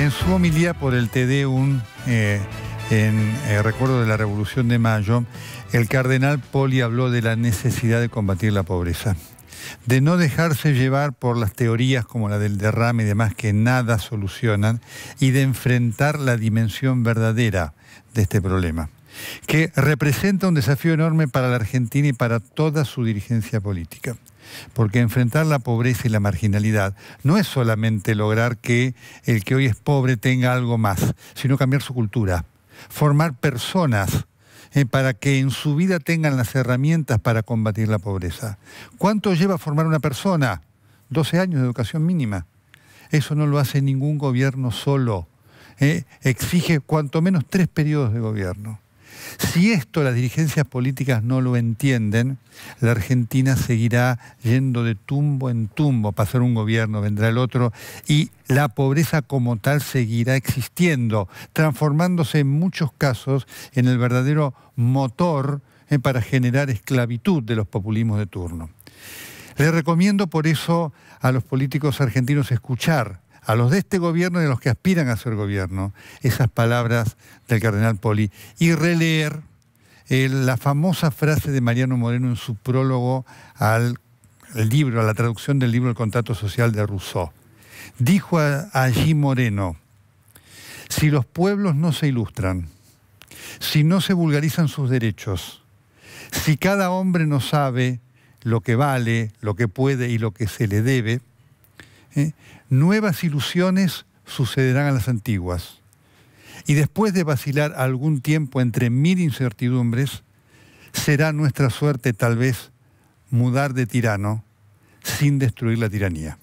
En su homilía por el TDU eh, en eh, recuerdo de la Revolución de Mayo, el cardenal Poli habló de la necesidad de combatir la pobreza, de no dejarse llevar por las teorías como la del derrame y demás que nada solucionan, y de enfrentar la dimensión verdadera de este problema que representa un desafío enorme para la Argentina y para toda su dirigencia política. Porque enfrentar la pobreza y la marginalidad no es solamente lograr que el que hoy es pobre tenga algo más, sino cambiar su cultura, formar personas eh, para que en su vida tengan las herramientas para combatir la pobreza. ¿Cuánto lleva formar una persona? 12 años de educación mínima. Eso no lo hace ningún gobierno solo. Eh, exige cuanto menos tres periodos de gobierno. Si esto las dirigencias políticas no lo entienden, la Argentina seguirá yendo de tumbo en tumbo. Pasará un gobierno, vendrá el otro, y la pobreza como tal seguirá existiendo, transformándose en muchos casos en el verdadero motor eh, para generar esclavitud de los populismos de turno. Les recomiendo por eso a los políticos argentinos escuchar a los de este gobierno y a los que aspiran a ser gobierno esas palabras del cardenal Poli y releer eh, la famosa frase de Mariano Moreno en su prólogo al libro, a la traducción del libro El Contrato Social de Rousseau. Dijo allí Moreno, si los pueblos no se ilustran, si no se vulgarizan sus derechos, si cada hombre no sabe lo que vale, lo que puede y lo que se le debe, ¿eh? nuevas ilusiones sucederán a las antiguas. Y después de vacilar algún tiempo entre mil incertidumbres, será nuestra suerte tal vez mudar de tirano sin destruir la tiranía.